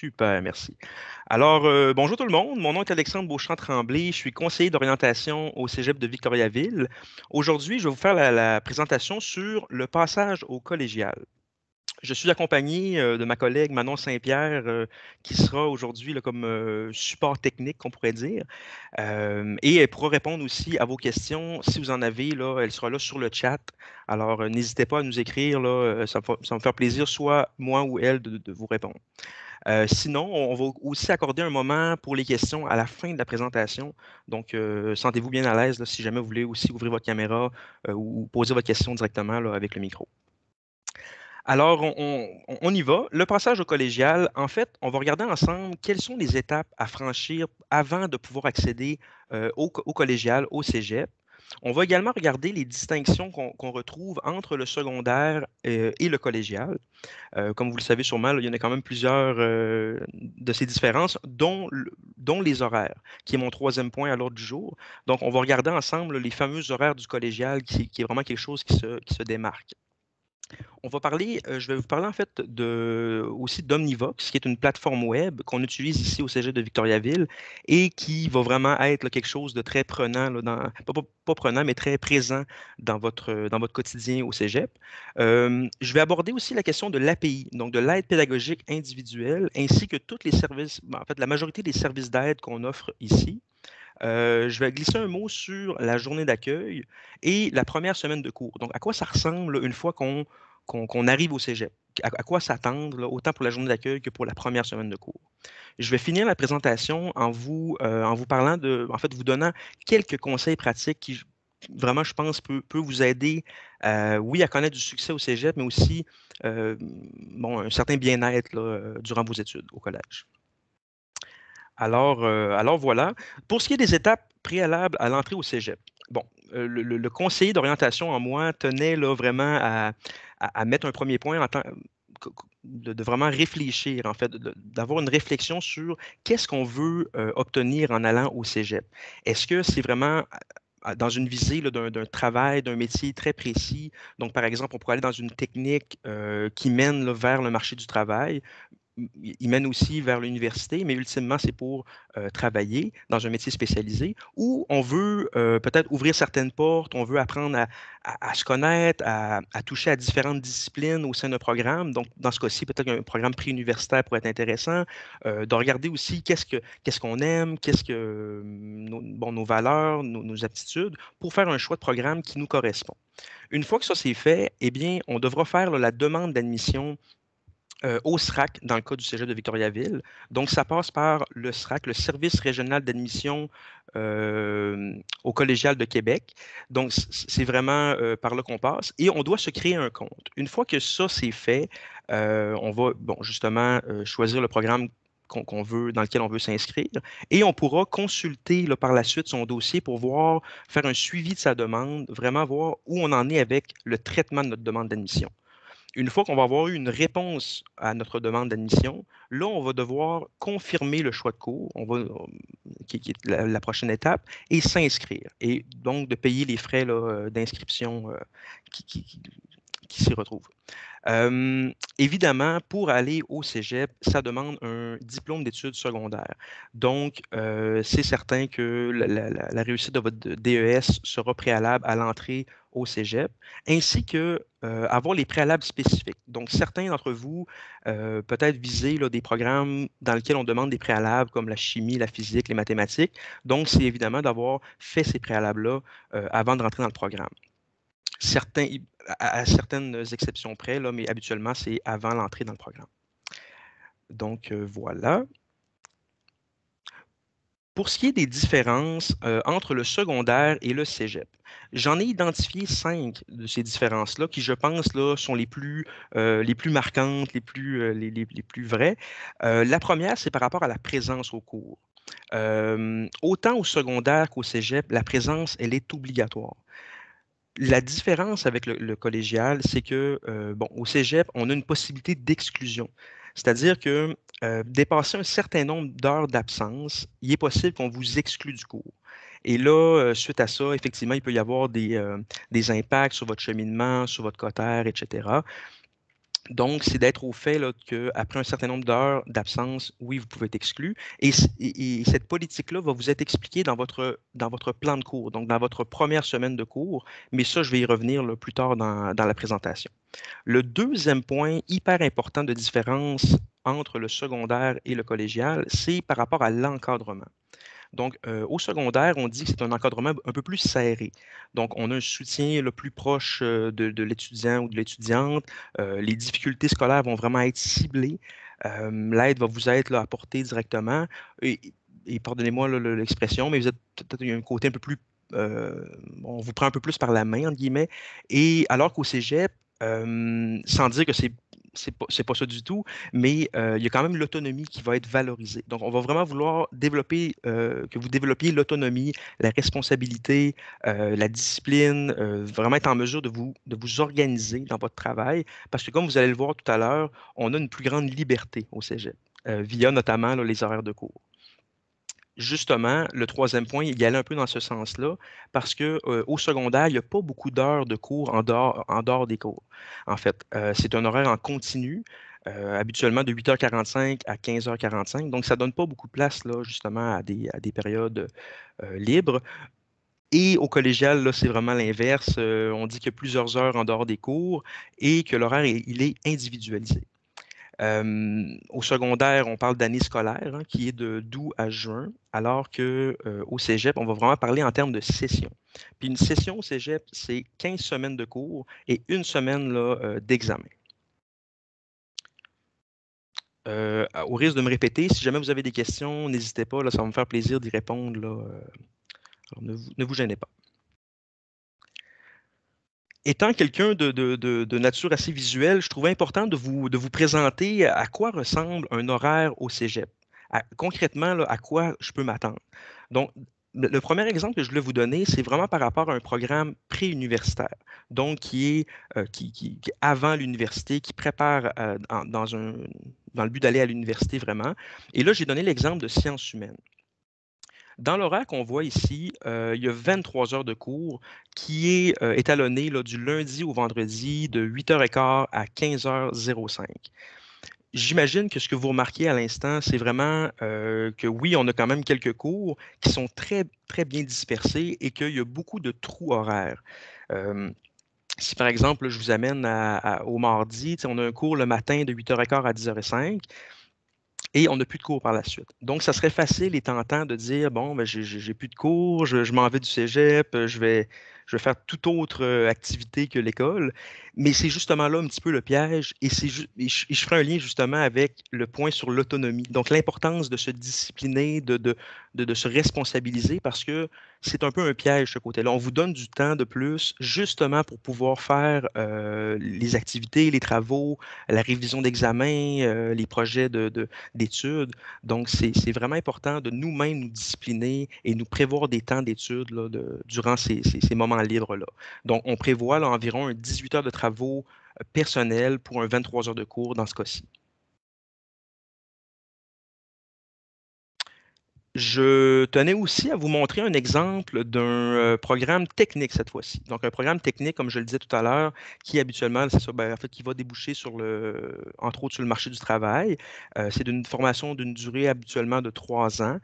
Super, merci. Alors, euh, bonjour tout le monde. Mon nom est Alexandre Beauchamp-Tremblay. Je suis conseiller d'orientation au cégep de Victoriaville. Aujourd'hui, je vais vous faire la, présentation sur le passage au collégial. Je suis accompagné euh, de ma collègue Manon Saint-Pierre, euh, qui sera aujourd'hui comme support technique, qu'on pourrait dire. et elle pourra répondre aussi à vos questions. Si vous en avez, là, elle sera là sur le chat. Alors, n'hésitez pas à nous écrire. Là, ça, va me faire plaisir, soit moi ou elle, de vous répondre. Euh, sinon, on va aussi accorder un moment pour les questions à la fin de la présentation. Donc, euh, sentez-vous bien à l'aise si jamais vous voulez aussi ouvrir votre caméra euh, ou poser votre question directement avec le micro. Alors, on, y va. Le passage au collégial, en fait, on va regarder ensemble quelles sont les étapes à franchir avant de pouvoir accéder au, au, collégial, au cégep. On va également regarder les distinctions qu'on retrouve entre le secondaire euh, et le collégial. Euh, comme vous le savez sûrement, il y en a quand même plusieurs euh, de ces différences, dont, les horaires, qui est mon troisième point à l'ordre du jour. Donc, on va regarder ensemble les fameux horaires du collégial, qui, est vraiment quelque chose qui se démarque. On va parler, euh, je vais vous parler en fait aussi d'Omnivox, qui est une plateforme web qu'on utilise ici au Cégep de Victoriaville et qui va vraiment être quelque chose de très prenant, pas, prenant, mais très présent dans votre, quotidien au Cégep. Euh, je vais aborder aussi la question de l'API, donc de l'aide pédagogique individuelle, ainsi que toutes les services, ben, en fait la majorité des services d'aide qu'on offre ici je vais glisser un mot sur la journée d'accueil et la première semaine de cours. Donc, à quoi ça ressemble une fois qu'on arrive au cégep? À, quoi s'attendre, autant pour la journée d'accueil que pour la première semaine de cours? Je vais finir la présentation en vous, parlant de, en fait, vous donnant quelques conseils pratiques qui, vraiment, je pense, peut, vous aider, oui, à connaître du succès au cégep, mais aussi, un certain bien-être durant vos études au collège. Alors, euh, alors voilà. Pour ce qui est des étapes préalables à l'entrée au cégep, bon, euh, le, conseiller d'orientation en moi tenait vraiment à, mettre un premier point en temps, de, vraiment réfléchir, en fait, d'avoir une réflexion sur qu'est-ce qu'on veut euh, obtenir en allant au cégep. Est-ce que c'est vraiment dans une visée d'un, travail, d'un métier très précis. Donc, par exemple, on pourrait aller dans une technique qui mène vers le marché du travail, il mène aussi vers l'université, mais ultimement, c'est pour euh, travailler dans un métier spécialisé où on veut euh, peut-être ouvrir certaines portes, on veut apprendre à, se connaître, à, toucher à différentes disciplines au sein d'un programme. Donc, dans ce cas-ci, peut-être qu'un programme préuniversitaire pourrait être intéressant, euh, de regarder aussi qu'est-ce qu'on aime, qu'est-ce que mm, nos, valeurs, nos, aptitudes, pour faire un choix de programme qui nous correspond. Une fois que ça c'est fait, eh bien, on devra faire la demande d'admission euh, au SRAC dans le cas du Cégep de Victoriaville. Donc, ça passe par le SRAC, le Service régional d'admission euh, au collégial de Québec. Donc, c'est vraiment euh, par là qu'on passe. Et on doit se créer un compte. Une fois que ça, c'est fait, on va, bon, justement, choisir le programme qu'on veut, dans lequel on veut s'inscrire. Et on pourra consulter par la suite son dossier pour voir, faire un suivi de sa demande, vraiment voir où on en est avec le traitement de notre demande d'admission. Une fois qu'on va avoir eu une réponse à notre demande d'admission, là, on va devoir confirmer le choix de cours, on va, euh, qui, est la, prochaine étape, et s'inscrire. Et donc, de payer les frais euh, d'inscription euh, qui, s'y retrouvent. évidemment, pour aller au cégep, ça demande un diplôme d'études secondaires. Donc, c'est certain que la, la, réussite de votre DES sera préalable à l'entrée au cégep, ainsi que euh, avoir les préalables spécifiques. Donc, certains d'entre vous euh, peut-être viser des programmes dans lesquels on demande des préalables comme la chimie, la physique, les mathématiques. Donc, c'est évidemment d'avoir fait ces préalables-là euh, avant de rentrer dans le programme. à, certaines exceptions près, là, mais habituellement, c'est avant l'entrée dans le programme. Donc, voilà. Pour ce qui est des différences euh, entre le secondaire et le cégep, j'en ai identifié cinq de ces différences-là qui, je pense, là, sont les plus, euh, les plus marquantes, les plus, euh, les, les, plus vraies. la première, c'est par rapport à la présence au cours. autant au secondaire qu'au cégep, la présence, elle est obligatoire la différence avec le, collégial, c'est que, bon, au cégep, on a une possibilité d'exclusion. C'est-à-dire que euh, dépasser un certain nombre d'heures d'absence, il est possible qu'on vous exclue du cours. Et là, euh, suite à ça, effectivement, il peut y avoir des, euh, des impacts sur votre cheminement, sur votre cotère, etc. Donc, c'est d'être au fait qu'après un certain nombre d'heures d'absence, oui, vous pouvez être exclu. Et, cette politique-là va vous être expliquée dans votre, plan de cours, donc dans votre première semaine de cours. Mais ça, je vais y revenir plus tard dans, dans la présentation. Le deuxième point hyper important de différence entre le secondaire et le collégial, c'est par rapport à l'encadrement. Donc, euh, au secondaire, on dit que c'est un encadrement un peu plus serré. Donc, on a un soutien le plus proche euh, de, l'étudiant ou de l'étudiante. Euh, les difficultés scolaires vont vraiment être ciblées. L'aide va vous être apportée directement. Et, pardonnez-moi l'expression, mais vous êtes peut-être un côté un peu plus. on vous prend un peu plus par la main, entre guillemets. Et alors qu'au cégep, sans dire que c'est c'est pas, pas ça du tout, mais euh, il y a quand même l'autonomie qui va être valorisée. Donc, on va vraiment vouloir développer, euh, que vous développiez l'autonomie, la responsabilité, euh, la discipline, vraiment être en mesure de vous, de vous organiser dans votre travail, parce que comme vous allez le voir tout à l'heure, on a une plus grande liberté au cégep, via notamment les horaires de cours justement, le troisième point, il y allait un peu dans ce sens-là, parce que euh, au secondaire, il n'y a pas beaucoup d'heures de cours en dehors, des cours. En fait, euh, c'est un horaire en continu. Euh, habituellement de 8h45 à 15h45. Donc, ça ne donne pas beaucoup de place, là, justement, à des, périodes libres. Et au collégial, là, c'est vraiment l'inverse. on dit qu'il y a plusieurs heures en dehors des cours et que l'horaire, il est individualisé au secondaire, on parle d'année scolaire, hein, qui est de d'août à juin, alors qu'au euh, au cégep, on va vraiment parler en termes de session. Puis une session au cégep, c'est 15 semaines de cours et une semaine euh, d'examen. Euh, au risque de me répéter, si jamais vous avez des questions, n'hésitez pas, là, ça va me faire plaisir d'y répondre. ne vous gênez pas étant quelqu'un de, nature assez visuelle, je trouvais important de vous, présenter à quoi ressemble un horaire au cégep. concrètement, à quoi je peux m'attendre. Donc, le, premier exemple que je voulais vous donner, c'est vraiment par rapport à un programme pré-universitaire, donc qui est euh, avant l'université, qui prépare euh, dans le but d'aller à l'université vraiment. Et là, j'ai donné l'exemple de sciences humaines. Dans l'horaire qu'on voit ici, euh, il y a 23 heures de cours qui est euh, étalonné du lundi au vendredi de 8h15 à 15h05. J'imagine que ce que vous remarquez à l'instant, c'est vraiment euh, que oui, on a quand même quelques cours qui sont très, très bien dispersés et qu'il y a beaucoup de trous horaires. Si par exemple, je vous amène au mardi, on a un cours le matin de 8h15 à 10h05 et on n'a plus de cours par la suite. Donc, ça serait facile et tentant de dire, bon, ben, j'ai plus de cours, je, m'en vais du cégep, euh, je vais, je vais faire toute autre euh, activité que l'école. Mais c'est justement là un petit peu le piège et, je, ferai un lien justement avec le point sur l'autonomie. Donc l'importance de se discipliner, de, de, se responsabiliser parce que c'est un peu un piège ce côté-là. On vous donne du temps de plus justement pour pouvoir faire euh, les activités, les travaux, la révision d'examen, euh, les projets d'études. Donc c'est vraiment important de nous-mêmes nous discipliner et nous prévoir des temps d'études durant ces, ces moments livre là. Donc, on prévoit environ 18 heures de travaux euh, personnels pour un 23 heures de cours dans ce cas-ci. Je tenais aussi à vous montrer un exemple d'un euh, programme technique cette fois-ci. Donc, un programme technique, comme je le disais tout à l'heure, qui habituellement, c'est ça, ben, en fait, qui va déboucher sur le, entre autres, sur le marché du travail. Euh, c'est d'une formation d'une durée habituellement de trois ans.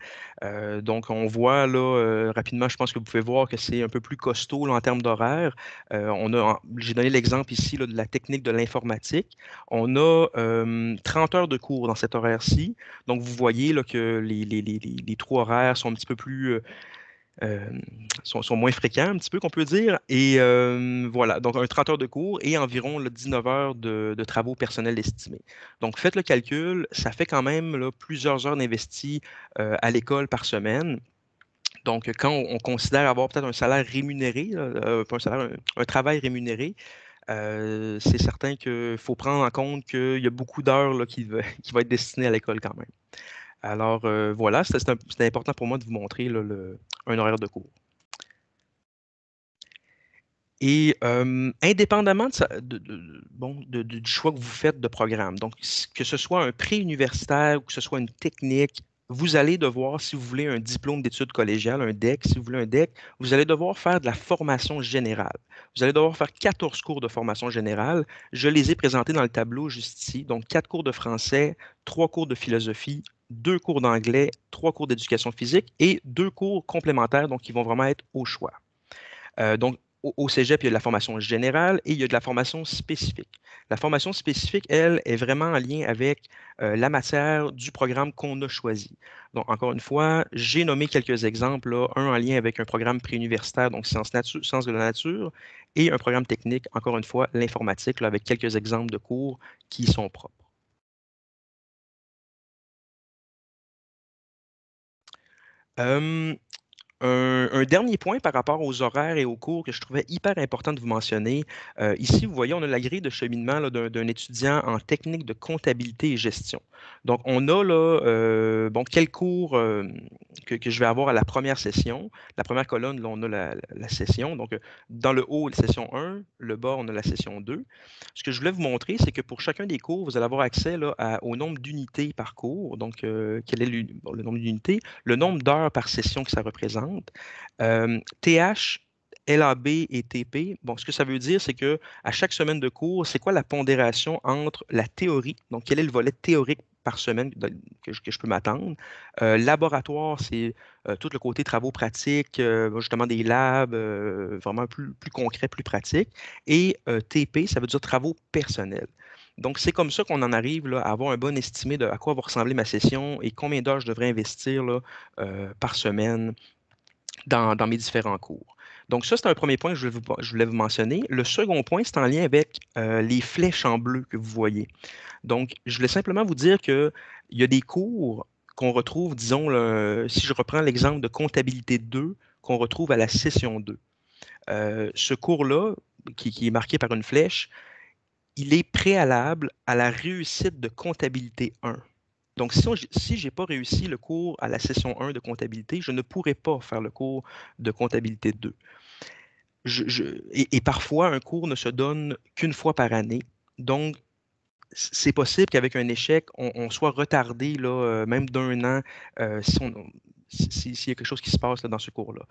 Euh, donc, on voit là rapidement, je pense que vous pouvez voir que c'est un peu plus costaud en termes d'horaire. on a, j'ai donné l'exemple ici de la technique de l'informatique. On a 30 heures de cours dans cet horaire-ci. Donc, vous voyez là, que les, les horaires sont un petit peu plus. Euh, euh, sont, moins fréquents, un petit peu qu'on peut dire. Et euh, voilà, donc un 30 heures de cours et environ 19 heures de, travaux personnels estimés. Donc faites le calcul, ça fait quand même plusieurs heures d'investis à l'école par semaine. Donc quand on, considère avoir peut-être un salaire rémunéré, un, travail rémunéré, c'est certain qu'il faut prendre en compte qu'il y a beaucoup d'heures qui, qui va être destinées à l'école quand même. Alors euh, voilà, c'est important pour moi de vous montrer un horaire de cours. Et euh, indépendamment du choix que vous faites de programme, donc que ce soit un prix universitaire ou que ce soit une technique, vous allez devoir, si vous voulez un diplôme d'études collégiales, un DEC, si vous voulez un DEC, vous allez devoir faire de la formation générale. Vous allez devoir faire 14 cours de formation générale. Je les ai présentés dans le tableau juste ici. Donc, 4 cours de français, 3 cours de philosophie, deux cours d'anglais, trois cours d'éducation physique et deux cours complémentaires, donc qui vont vraiment être au choix. Euh, donc, au, cégep, il y a de la formation générale et il y a de la formation spécifique. La formation spécifique, elle, est vraiment en lien avec euh, la matière du programme qu'on a choisi. Donc, encore une fois, j'ai nommé quelques exemples, un en lien avec un programme préuniversitaire, donc sciences, nature, sciences de la nature, et un programme technique, encore une fois, l'informatique, avec quelques exemples de cours qui sont propres. Um, Euh, un, dernier point par rapport aux horaires et aux cours que je trouvais hyper important de vous mentionner. Euh, ici, vous voyez, on a la grille de cheminement d'un étudiant en technique de comptabilité et gestion. Donc, on a là, euh, bon, quel cours que, je vais avoir à la première session. La première colonne, là, on a la, session. Donc, dans le haut, la session 1, le bas, on a la session 2. Ce que je voulais vous montrer, c'est que pour chacun des cours, vous allez avoir accès au nombre d'unités par cours. Donc, quel est le nombre d'unités, le nombre d'heures par session que ça représente TH, LAB et TP. Bon, ce que ça veut dire, c'est que à chaque semaine de cours, c'est quoi la pondération entre la théorie, donc quel est le volet théorique par semaine que je, peux m'attendre. laboratoire, c'est tout le côté travaux pratiques, justement des labs, vraiment plus, concrets, plus pratiques, Et TP, ça veut dire travaux personnels. Donc, c'est comme ça qu'on en arrive à avoir un bon estimé de à quoi va ressembler ma session et combien d'heures je devrais investir par semaine dans, mes différents cours. Donc, ça, c'est un premier point que je voulais vous, mentionner. Le second point, c'est en lien avec euh, les flèches en bleu que vous voyez. Donc, je voulais simplement vous dire qu'il y a des cours qu'on retrouve, disons, si je reprends l'exemple de comptabilité 2, qu'on retrouve à la session 2. Euh, ce cours-là, qui, est marqué par une flèche, il est préalable à la réussite de comptabilité 1. Donc, si, je n'ai pas réussi le cours à la session 1 de comptabilité, je ne pourrais pas faire le cours de comptabilité 2. et, parfois, un cours ne se donne qu'une fois par année. Donc, c'est possible qu'avec un échec, on, soit retardé là, euh, même d'un an euh, s'il y a quelque chose qui se passe dans ce cours-là.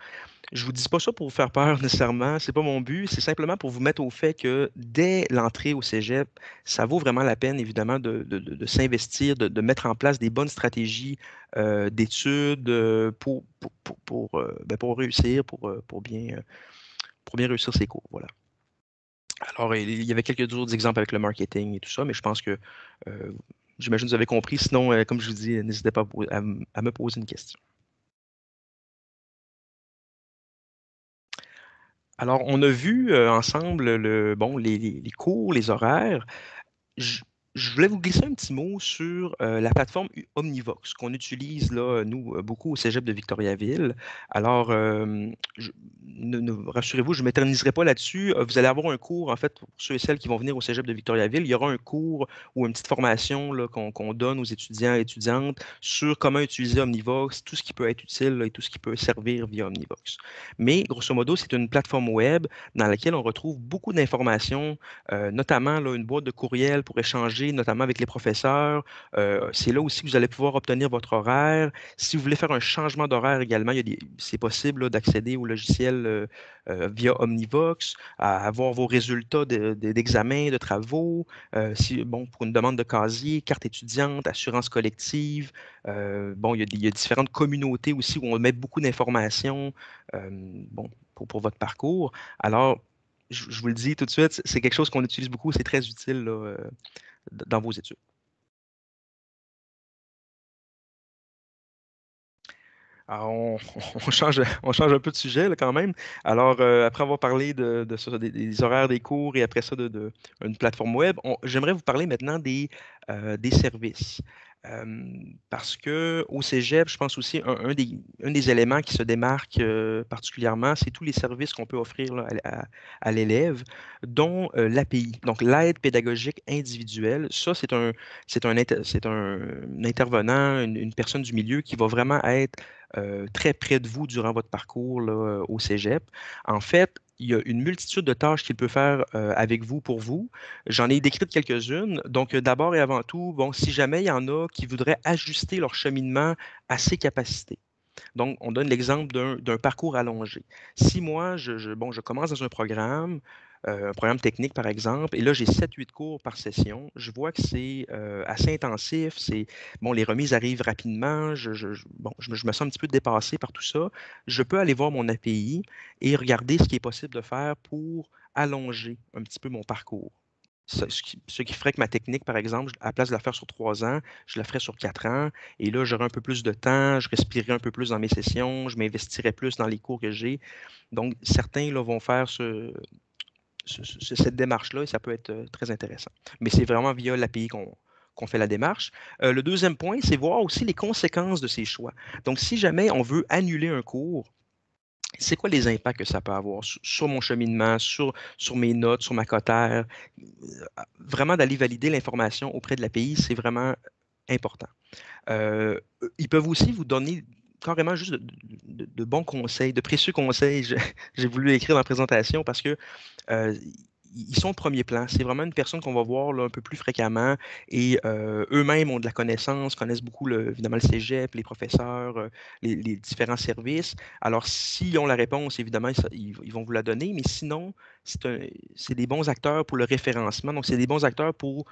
Je ne vous dis pas ça pour vous faire peur nécessairement, ce n'est pas mon but, c'est simplement pour vous mettre au fait que dès l'entrée au Cégep, ça vaut vraiment la peine, évidemment, de, s'investir, de, mettre en place des bonnes stratégies euh, d'études euh, pour, pour, pour, euh, ben, réussir, pour, pour, bien, pour réussir ses cours. Voilà. Alors, il y avait quelques autres exemples avec le marketing et tout ça, mais je pense que j'imagine que vous avez compris. Sinon, comme je vous dis, n'hésitez pas à me poser une question. Alors, on a vu euh, ensemble le, bon, les, cours, les horaires je voulais vous glisser un petit mot sur euh, la plateforme Omnivox qu'on utilise, là, euh, nous, euh, beaucoup au cégep de Victoriaville. Alors, ne, rassurez-vous, je ne m'éterniserai pas là-dessus. Vous allez avoir un cours, en fait, pour ceux et celles qui vont venir au cégep de Victoriaville, il y aura un cours ou une petite formation là, qu'on, donne aux étudiants et étudiantes sur comment utiliser Omnivox, tout ce qui peut être utile et tout ce qui peut servir via Omnivox. Mais, grosso modo, c'est une plateforme web dans laquelle on retrouve beaucoup d'informations, notamment là, une boîte de courriel pour échanger notamment avec les professeurs. c'est là aussi que vous allez pouvoir obtenir votre horaire. Si vous voulez faire un changement d'horaire également, c'est possible d'accéder au logiciel via Omnivox, à avoir vos résultats d'examens, de, travaux, bon, pour une demande de casier, carte étudiante, assurance collective. bon, il y, a, différentes communautés aussi où on met beaucoup d'informations bon, pour, votre parcours. Alors, je, vous le dis tout de suite, c'est quelque chose qu'on utilise beaucoup, c'est très utile. Là dans vos études. Alors, ah, on, change, un peu de sujet quand même. Alors, euh, après avoir parlé de, des, horaires des cours et après ça de, plateforme web, j'aimerais vous parler maintenant des euh, services parce que au Cégep, je pense aussi, un, des, éléments qui se démarque euh, particulièrement, c'est tous les services qu'on peut offrir à, l'élève, dont euh, l'API, donc l'aide pédagogique individuelle. Ça, c'est un, un, un, intervenant, une, personne du milieu qui va vraiment être euh, très près de vous durant votre parcours au cégep. En fait, il y a une multitude de tâches qu'il peut faire euh, avec vous pour vous. J'en ai décrites quelques-unes. Donc, euh, d'abord et avant tout, bon, si jamais il y en a qui voudraient ajuster leur cheminement à ses capacités. Donc, on donne l'exemple d'un parcours allongé. Si moi, bon, je commence dans un programme, euh, un programme technique, par exemple, et là, j'ai 7-8 cours par session. Je vois que c'est euh, assez intensif. C'est bon, les remises arrivent rapidement. Je, je, bon, je, me sens un petit peu dépassé par tout ça. Je peux aller voir mon API et regarder ce qui est possible de faire pour allonger un petit peu mon parcours. Ce, qui, ferait que ma technique, par exemple, à la place de la faire sur trois ans, je la ferais sur quatre ans. Et là, j'aurai un peu plus de temps, je respirerai un peu plus dans mes sessions, je m'investirais plus dans les cours que j'ai. Donc, certains là, vont faire ce, cette démarche-là et ça peut être euh, très intéressant. Mais c'est vraiment via l'API qu'on qu'on fait la démarche. Euh, le deuxième point, c'est voir aussi les conséquences de ces choix. Donc, si jamais on veut annuler un cours, c'est quoi les impacts que ça peut avoir sur, mon cheminement, sur, sur mes notes, sur ma cotère. Euh, vraiment d'aller valider l'information auprès de l'API, c'est vraiment important. ils peuvent aussi vous donner carrément juste de, bons conseils, de précieux conseils, j'ai voulu écrire dans la présentation parce que euh, ils sont au premier plan. C'est vraiment une personne qu'on va voir un peu plus fréquemment et euh, eux-mêmes ont de la connaissance, connaissent beaucoup le, évidemment le cégep, les professeurs, euh, les, différents services. Alors, s'ils ont la réponse, évidemment, ils, vont vous la donner, mais sinon, c'est des bons acteurs pour le référencement. Donc, c'est des bons acteurs pour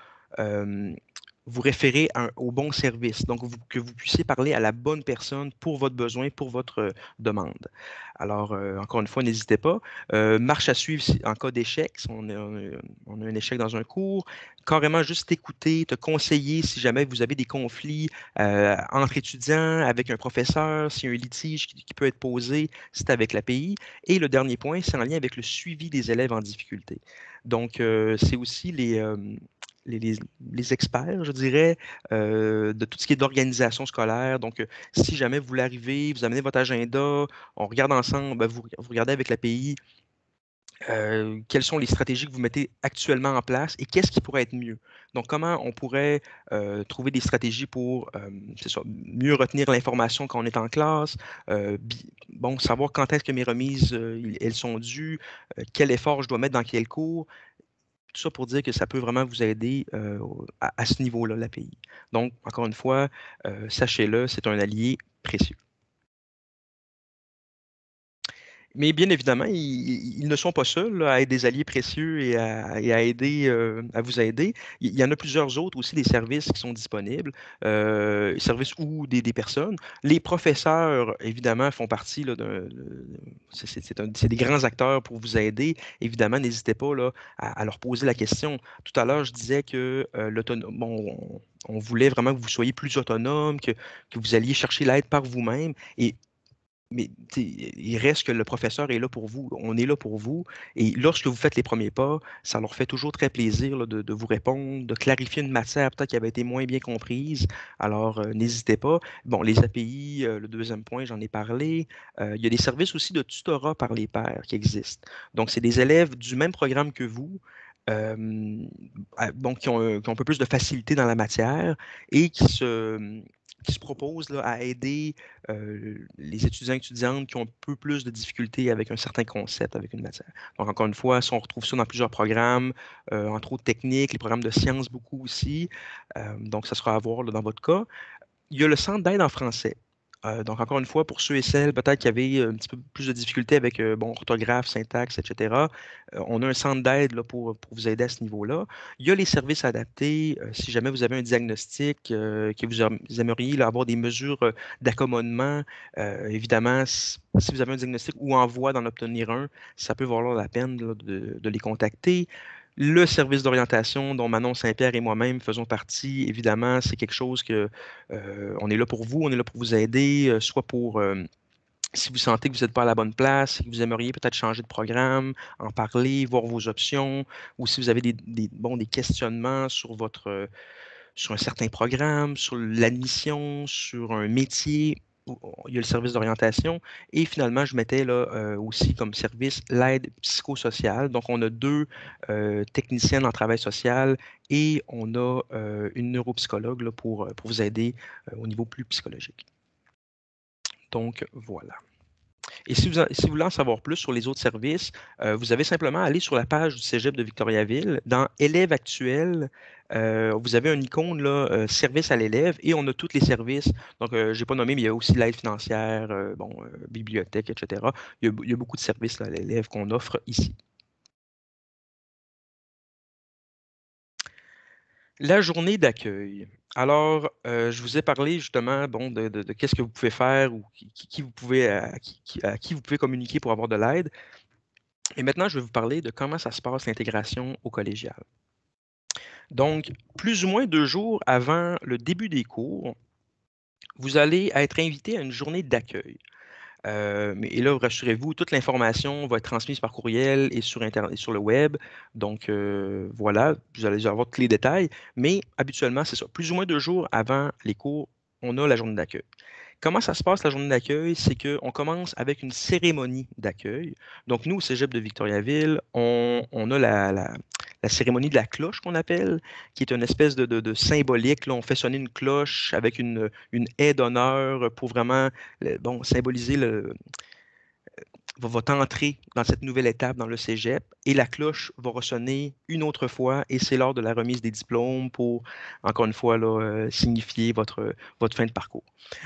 vous référer au bon service, donc que vous puissiez parler à la bonne personne pour votre besoin, pour votre euh, demande. Alors, euh, encore une fois, n'hésitez pas. Euh, marche à suivre en cas d'échec, si on, a un échec dans un cours, carrément juste écouter, te conseiller si jamais vous avez des conflits entre étudiants, avec un professeur, s'il y a un litige qui, qui peut être posé, c'est avec l'API. Et le dernier point, c'est en lien avec le suivi des élèves en difficulté. Donc, c'est aussi les les, experts, je dirais, euh, de tout ce qui est d'organisation scolaire. Donc, euh, si jamais vous l'arrivez, vous amenez votre agenda, on regarde ensemble, ben, vous, regardez avec l'API euh, quelles sont les stratégies que vous mettez actuellement en place et qu'est-ce qui pourrait être mieux. Donc, comment on pourrait euh, trouver des stratégies pour mieux retenir l'information quand on est en classe, bon, savoir quand est-ce que mes remises elles sont dues, quel effort je dois mettre dans quel cours tout ça pour dire que ça peut vraiment vous aider à, ce niveau-là, l'API. Donc, encore une fois, sachez-le, c'est un allié précieux. Mais bien évidemment, ils, ne sont pas seuls à être des alliés précieux et à, aider, euh, à vous aider. Il y en a plusieurs autres aussi, des services qui sont disponibles, euh, services ou des, personnes. Les professeurs, évidemment, font partie C'est des grands acteurs pour vous aider. Évidemment, n'hésitez pas là, à, leur poser la question. Tout à l'heure, je disais que euh, on, voulait vraiment que vous soyez plus autonome, que, que vous alliez chercher l'aide par vous-même. Et mais il reste que le professeur est là pour vous, on est là pour vous, et lorsque vous faites les premiers pas, ça leur fait toujours très plaisir de, vous répondre, de clarifier une matière peut-être qui avait été moins bien comprise, alors euh, n'hésitez pas. Bon, les API, euh, le deuxième point, j'en ai parlé, euh, il y a des services aussi de tutorat par les pairs qui existent. Donc, c'est des élèves du même programme que vous, qui, ont, un peu plus de facilité dans la matière et qui se, qui se propose à aider les étudiants et étudiantes qui ont un peu plus de difficultés avec un certain concept, avec une matière. Donc, encore une fois, si on retrouve ça dans plusieurs programmes, entre autres techniques, les programmes de sciences beaucoup aussi. donc, ça sera à voir dans votre cas. Il y a le centre d'aide en français. Euh, donc, encore une fois, pour ceux et celles peut-être qui avaient euh, un petit peu plus de difficultés avec euh, bon, orthographe, syntaxe, etc., on a un centre d'aide pour, vous aider à ce niveau-là. Il y a les services adaptés. si jamais vous avez un diagnostic, que vous aimeriez avoir des mesures d'accommodement, évidemment, si vous avez un diagnostic ou en voie d'en obtenir un, ça peut valoir la peine de, les contacter. Le service d'orientation dont Manon Saint-Pierre et moi-même faisons partie, évidemment, c'est quelque chose que euh, on est là pour vous, on est là pour vous aider, euh, soit pour euh, si vous sentez que vous n'êtes pas à la bonne place, que vous aimeriez peut-être changer de programme, en parler, voir vos options, ou si vous avez des, des questionnements sur votre sur un certain programme, sur l'admission, sur un métier, il y a le service d'orientation. Et finalement, je mettais là, euh, aussi comme service l'aide psychosociale. Donc, on a deux euh, techniciennes en travail social et on a euh, une neuropsychologue pour vous aider au niveau plus psychologique. Donc, voilà. Et si vous, voulez en savoir plus sur les autres services, euh, vous avez simplement à aller sur la page du Cégep de Victoriaville. Dans Élève actuels, euh, vous avez une icône là, euh, Service à l'élève et on a tous les services. Donc, je n'ai pas nommé, mais il y a aussi l'aide financière, bon, bibliothèque, etc. Il y, a, beaucoup de services à l'élève qu'on offre ici. La journée d'accueil. Alors, euh, je vous ai parlé justement de, qu'est-ce que vous pouvez faire ou qui, vous pouvez, euh, à qui vous pouvez communiquer pour avoir de l'aide. Et maintenant, je vais vous parler de comment ça se passe l'intégration au collégial. Donc, plus ou moins deux jours avant le début des cours, vous allez être invité à une journée d'accueil. Euh, et là, rassurez-vous, toute l'information va être transmise par courriel et sur, Internet, sur le web. Donc, euh, voilà, vous allez avoir tous les détails. Mais habituellement, c'est ça. Plus ou moins deux jours avant les cours, on a la journée d'accueil. Comment ça se passe la journée d'accueil? C'est qu'on commence avec une cérémonie d'accueil. Donc, nous, au Cégep de Victoriaville, on, on a la, la cérémonie de la cloche qu'on appelle, qui est une espèce de, symbolique. Là, on fait sonner une cloche avec une, une haie d'honneur pour vraiment bon, symboliser le, va, va dans cette nouvelle étape dans le cégep et la cloche va ressonner une autre fois et c'est lors de la remise des diplômes pour, encore une fois, là, euh, signifier votre, votre fin de parcours.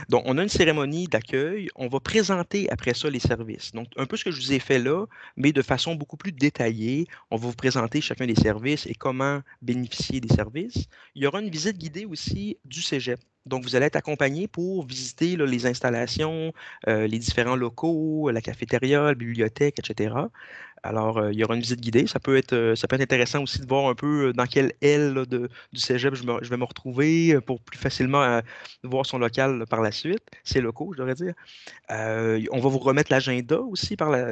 Donc, on a une cérémonie d'accueil. On va présenter après ça les services. Donc, un peu ce que je vous ai fait là, mais de façon beaucoup plus détaillée. On va vous présenter chacun des services et comment bénéficier des services. Il y aura une visite guidée aussi du cégep. Donc, vous allez être accompagné pour visiter les installations, euh, les différents locaux, la cafétéria, la bibliothèque, etc. Alors, euh, il y aura une visite guidée. Ça peut, être, euh, ça peut être intéressant aussi de voir un peu euh, dans quelle aile de, du cégep je, vais me retrouver pour plus facilement voir son local par la suite. C'est locaux, je devrais dire. on va vous remettre l'agenda aussi dans,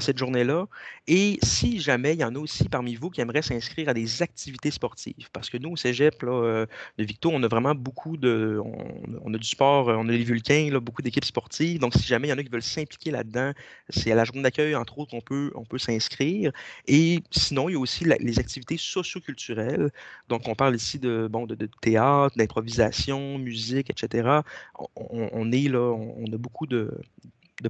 cette journée-là. Et si jamais il y en a aussi parmi vous qui aimeraient s'inscrire à des activités sportives, parce que nous, au cégep de Victo, on a vraiment beaucoup de. On, a du sport, on a les Vulcains, beaucoup d'équipes sportives. Donc, si jamais il y en a qui veulent s'impliquer là-dedans, c'est à la journée d'accueil, entre autres, qu'on peut on peut s'inscrire. Et sinon, il y a aussi les activités socioculturelles. Donc, on parle ici de, bon, de, théâtre, d'improvisation, musique, etc. On, est là, on, a beaucoup de,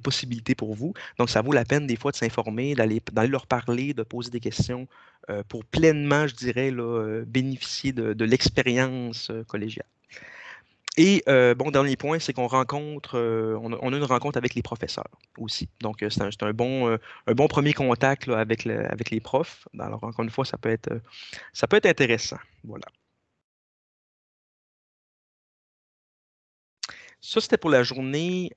possibilités pour vous. Donc, ça vaut la peine des fois de s'informer, d'aller leur parler, de poser des questions euh, pour pleinement, je dirais, là, euh, bénéficier de l'expérience euh, collégiale. Et euh, bon, dernier point, c'est qu'on rencontre, euh, on, a, une rencontre avec les professeurs aussi. Donc, euh, c'est un, un, bon, premier contact avec, les profs. Alors, encore une fois, ça peut être, ça peut être intéressant. Voilà. Ça, c'était pour la journée,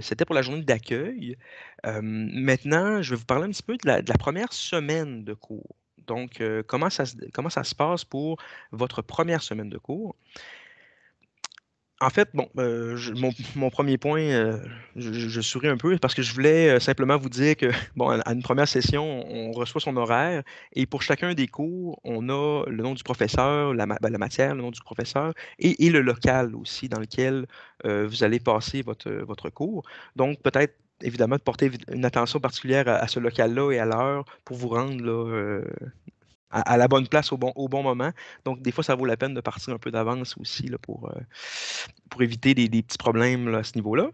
c'était pour la journée d'accueil. maintenant, je vais vous parler un petit peu de la, première semaine de cours. Donc, comment ça se passe pour votre première semaine de cours? En fait, bon, euh, mon, premier point, euh, je, souris un peu parce que je voulais euh, simplement vous dire que, bon, à une première session, on reçoit son horaire et pour chacun des cours, on a le nom du professeur, la, ben, matière, le nom du professeur et, le local aussi dans lequel vous allez passer votre, votre cours. Donc, peut-être évidemment de porter une attention particulière à, à ce local-là et à l'heure pour vous rendre là, à, la bonne place au bon, au bon moment. Donc, des fois, ça vaut la peine de partir un peu d'avance aussi là, pour, euh, pour éviter des, petits problèmes à ce niveau-là.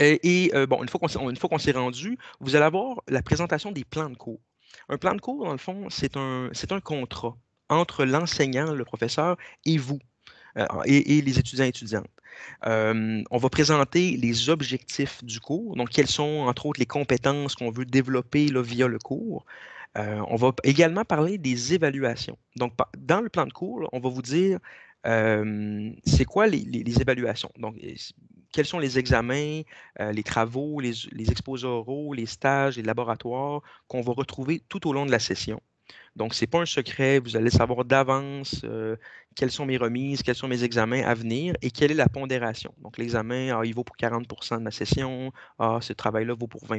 Euh, et, euh, une fois qu'on s'est rendu, vous allez avoir la présentation des plans de cours. Un plan de cours, dans le fond, c'est un, un contrat entre l'enseignant, le professeur et vous. et, les étudiants et étudiantes. on va présenter les objectifs du cours, donc quelles sont entre autres les compétences qu'on veut développer via le cours. Euh, on va également parler des évaluations. Donc, dans le plan de cours, on va vous dire euh, c'est quoi les, évaluations. Donc, quels sont les examens, euh, les travaux, les, les, exposés oraux, les stages, les laboratoires qu'on va retrouver tout au long de la session. Donc, ce n'est pas un secret, vous allez savoir d'avance quelles sont mes remises, quels sont mes examens à venir et quelle est la pondération. Donc, l'examen, ah, il vaut pour 40 de ma session, ah, ce travail-là vaut pour 20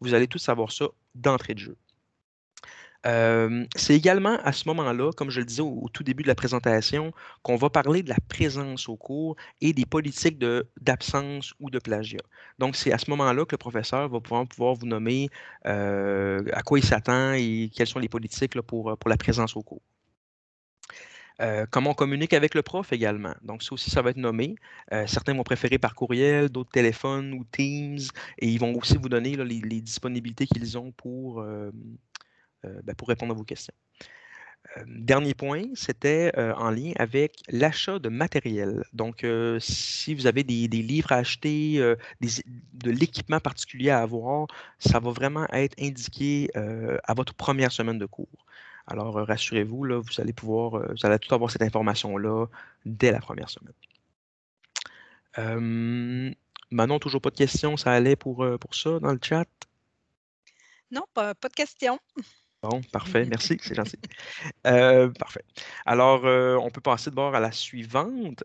Vous allez tout savoir ça d'entrée de jeu. Euh, c'est également à ce moment-là, comme je le disais au, tout début de la présentation, qu'on va parler de la présence au cours et des politiques d'absence ou de plagiat. Donc, c'est à ce moment-là que le professeur va pouvoir, vous nommer euh, à quoi il s'attend et quelles sont les politiques pour, pour la présence au cours. Euh, comment on communique avec le prof également. Donc, ça aussi, ça va être nommé. certains vont préférer par courriel, d'autres téléphone ou Teams, et ils vont aussi vous donner les, disponibilités qu'ils ont pour, euh, ben, pour répondre à vos questions. Euh, dernier point, c'était euh, en lien avec l'achat de matériel. Donc, si vous avez des, livres à acheter, de l'équipement particulier à avoir, ça va vraiment être indiqué à votre première semaine de cours. Alors, rassurez-vous, là, vous allez pouvoir, vous allez tout avoir cette information-là dès la première semaine. Manon, toujours pas de questions, ça allait pour, ça dans le chat? Non, pas de questions. Bon, parfait, merci, c'est gentil. Euh, parfait. Alors, euh, on peut passer de bord à la suivante.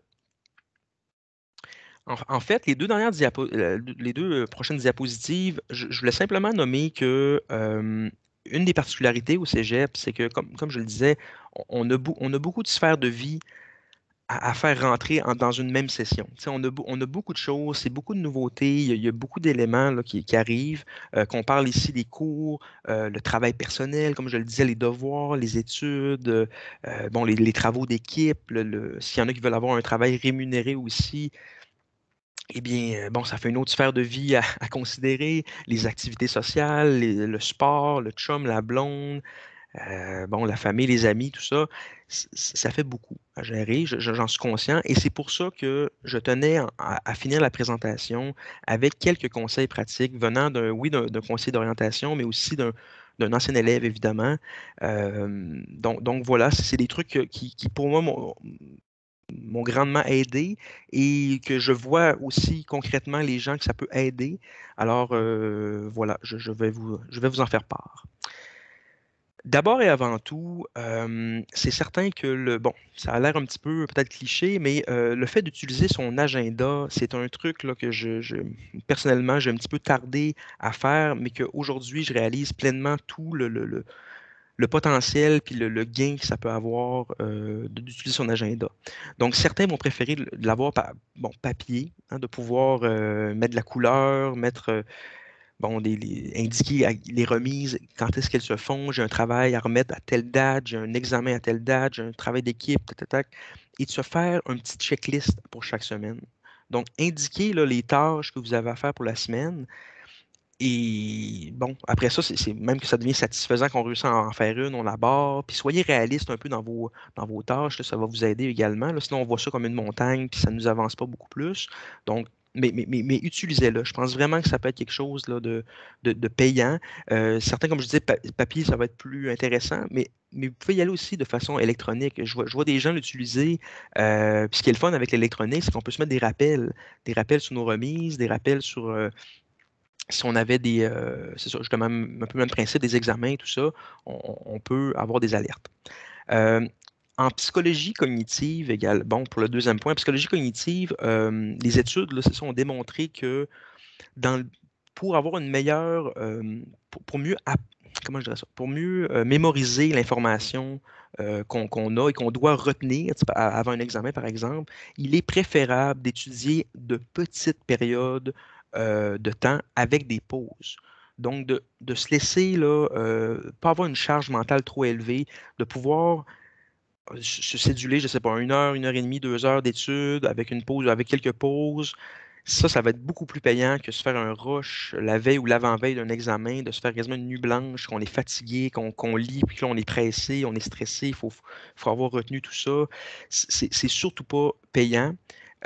En, fait, les deux dernières euh, les deux prochaines diapositives, je, voulais simplement nommer que une des particularités au Cégep, c'est que, comme, je le disais, on a, on a beaucoup de sphères de vie à, faire rentrer dans une même session. On a, beaucoup de choses, c'est beaucoup de nouveautés, il y a, beaucoup d'éléments qui, arrivent, euh, qu'on parle ici des cours, euh, le travail personnel, comme je le disais, les devoirs, les études, euh, bon, les, travaux d'équipe, s'il y en a qui veulent avoir un travail rémunéré aussi, eh bien, bon, ça fait une autre sphère de vie à, considérer, les activités sociales, le sport, le chum, la blonde, bon, la famille, les amis, tout ça ça fait beaucoup à gérer, j'en suis conscient, et c'est pour ça que je tenais à, finir la présentation avec quelques conseils pratiques venant d'un, oui, d'un conseiller d'orientation, mais aussi d'un, ancien élève, évidemment. Euh, donc, voilà, c'est des trucs qui, pour moi, m'ont, grandement aidé et que je vois aussi concrètement les gens que ça peut aider. Alors, euh, voilà, je, vais vous, je vais vous en faire part. D'abord et avant tout, euh, c'est certain que le bon, ça a l'air un petit peu peut-être cliché, mais euh, le fait d'utiliser son agenda, c'est un truc là, que je, personnellement j'ai un petit peu tardé à faire, mais qu'aujourd'hui je réalise pleinement tout le, le, potentiel puis le, gain que ça peut avoir euh, d'utiliser son agenda. Donc certains vont préférer l'avoir bon, papier, hein, de pouvoir mettre de la couleur, mettre bon, indiquer les remises, quand est-ce qu'elles se font, j'ai un travail à remettre à telle date, j'ai un examen à telle date, j'ai un travail d'équipe, tac, tac, et de se faire un petit checklist pour chaque semaine. Donc, indiquer là, les tâches que vous avez à faire pour la semaine. Et bon, après ça, c'est même que ça devient satisfaisant qu'on réussisse à en faire une, on la barre. Puis soyez réaliste un peu dans vos, dans vos tâches, ça va vous aider également. sinon, on voit ça comme une montagne, puis ça ne nous avance pas beaucoup plus. Donc, mais, mais, utilisez-le. Je pense vraiment que ça peut être quelque chose là, de, payant. Euh, certains, comme je disais, papier, ça va être plus intéressant, mais, mais vous pouvez y aller aussi de façon électronique. Je vois, des gens l'utiliser. Euh, ce qui est le fun avec l'électronique, c'est qu'on peut se mettre des rappels, des rappels sur nos remises, des rappels sur. Euh, si on avait des, euh, c'est ça, justement, un peu même principe des examens et tout ça, on, peut avoir des alertes. En psychologie cognitive, égale, bon, pour le deuxième point, psychologie cognitive, euh, les études là, se sont démontrées que pour avoir une meilleure, euh, pour, mieux, comment je dirais ça, pour mieux euh, mémoriser l'information qu'on a et qu'on doit retenir avant un examen, par exemple, il est préférable d'étudier de petites périodes de temps avec des pauses. Donc, de, se laisser, là, pas avoir une charge mentale trop élevée, de pouvoir se céduler, je sais pas, une heure, une heure et demie, deux heures d'études avec une pause, avec quelques pauses. Ça, ça va être beaucoup plus payant que se faire un rush la veille ou l'avant-veille d'un examen, de se faire quasiment une nuit blanche, qu'on est fatigué, qu'on lit, puis qu'on est pressé, on est stressé, il faut, faut, avoir retenu tout ça. C'est surtout pas payant.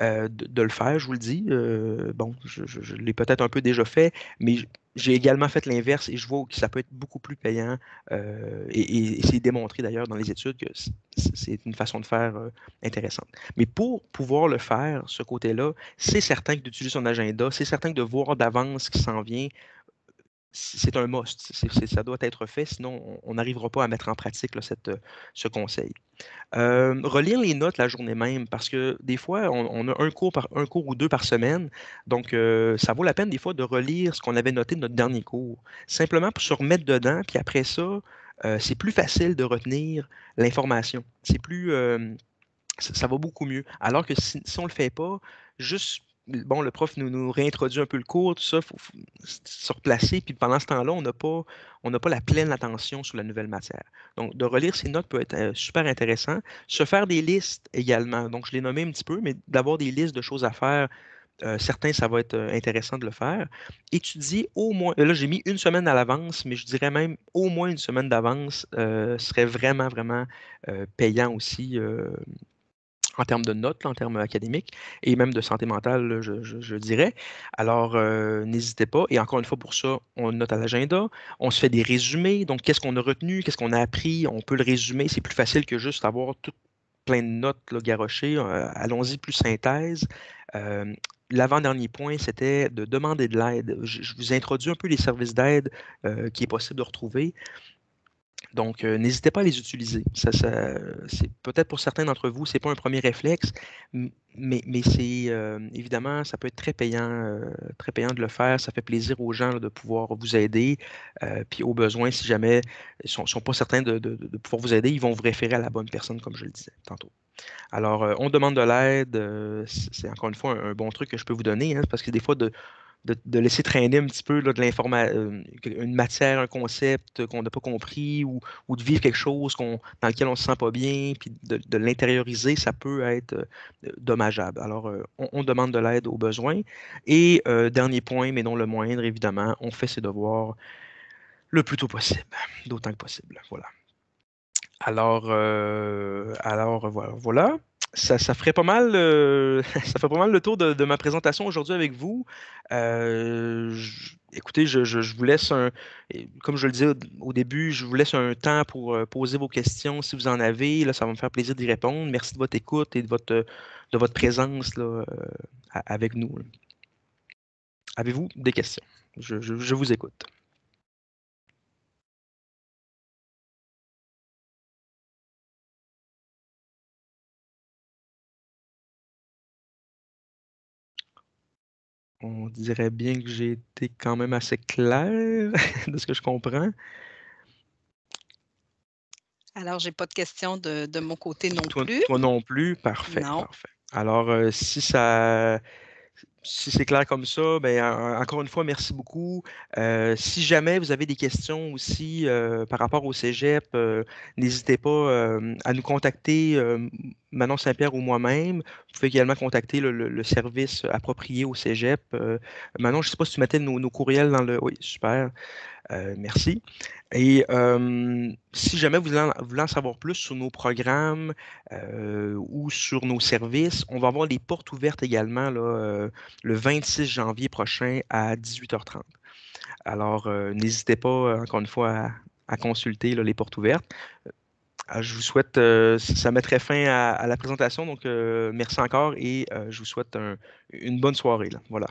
Euh, de, le faire, je vous le dis. Euh, bon, je, l'ai peut-être un peu déjà fait, mais j'ai également fait l'inverse et je vois que ça peut être beaucoup plus payant euh, et, c'est démontré d'ailleurs dans les études que c'est une façon de faire intéressante. Mais pour pouvoir le faire, ce côté-là, c'est certain que d'utiliser son agenda, c'est certain que de voir d'avance ce qui s'en vient, c'est un must. ça doit être fait, sinon on n'arrivera pas à mettre en pratique euh, ce conseil. Euh, relire les notes la journée même, parce que des fois, on, a un cours, ou deux par semaine, donc euh, ça vaut la peine des fois de relire ce qu'on avait noté de notre dernier cours, simplement pour se remettre dedans, puis après ça, c'est plus facile de retenir l'information. C'est plus... Ça, va beaucoup mieux. Alors que si, si on ne le fait pas, juste bon, le prof nous, réintroduit un peu le cours, tout ça, il faut se replacer. Puis pendant ce temps-là, on n'a pas, pas la pleine attention sur la nouvelle matière. Donc, de relire ces notes peut être euh, super intéressant. Se faire des listes également. Donc, je l'ai nommé un petit peu, mais d'avoir des listes de choses à faire. Euh, certains, ça va être euh, intéressant de le faire. Étudier au moins, là j'ai mis une semaine à l'avance, mais je dirais même au moins une semaine d'avance serait vraiment, vraiment payant aussi en termes de notes, en termes académiques, et même de santé mentale, je, dirais. Alors, euh, n'hésitez pas. Et encore une fois, pour ça, on note à l'agenda, on se fait des résumés. Donc, qu'est-ce qu'on a retenu, qu'est-ce qu'on a appris, on peut le résumer. C'est plus facile que juste avoir plein de notes là, garochées. Euh, allons-y plus synthèse. Euh, l'avant-dernier point, c'était de demander de l'aide. Je, vous introduis un peu les services d'aide qui est possible de retrouver. Donc, euh, n'hésitez pas à les utiliser. Ça, c'est peut-être pour certains d'entre vous, ce n'est pas un premier réflexe, mais, c'est euh, évidemment, ça peut être très payant, euh, très payant de le faire. Ça fait plaisir aux gens de pouvoir vous aider. puis au besoin, si jamais ils ne sont, pas certains de, pouvoir vous aider, ils vont vous référer à la bonne personne, comme je le disais tantôt. Alors, on demande de l'aide. c'est encore une fois un, bon truc que je peux vous donner, hein, parce que des fois, de, de, laisser traîner un petit peu de l'information, euh, une matière, un concept qu'on n'a pas compris ou, de vivre quelque chose dans lequel on ne se sent pas bien, puis de, l'intérioriser, ça peut être euh, dommageable. Alors, euh, on, demande de l'aide aux besoins. Et dernier point, mais non le moindre, évidemment, on fait ses devoirs le plus tôt possible, d'autant que possible. Voilà. Alors, alors voilà. voilà ça, ferait pas mal, euh, ça fait pas mal le tour de, ma présentation aujourd'hui avec vous. Euh, écoutez, je, vous laisse un, comme je le disais au, début, je vous laisse un temps pour euh, poser vos questions si vous en avez. Là, ça va me faire plaisir d'y répondre. Merci de votre écoute et de votre, de votre présence avec nous. Avez-vous des questions? je vous écoute. on dirait bien que j'ai été quand même assez clair de ce que je comprends. Alors, je n'ai pas de questions de, mon côté non plus. Toi non plus, parfait. Alors, euh, si ça si c'est clair comme ça, ben, encore une fois, merci beaucoup. Euh, si jamais vous avez des questions aussi euh, par rapport au cégep, euh, n'hésitez pas à nous contacter, Manon Saint-Pierre ou moi-même. Vous pouvez également contacter le, service approprié au cégep. Manon, je ne sais pas si tu mettais nos courriels dans le. Oui, super. Euh, merci. Et euh, si jamais vous voulez en savoir plus sur nos programmes euh, ou sur nos services, on va avoir les portes ouvertes également le 26 janvier prochain à 18h30. Alors, n'hésitez pas, encore une fois, à, consulter les portes ouvertes. Je vous souhaite, ça mettrait fin à, la présentation, donc merci encore et je vous souhaite une bonne soirée. Voilà.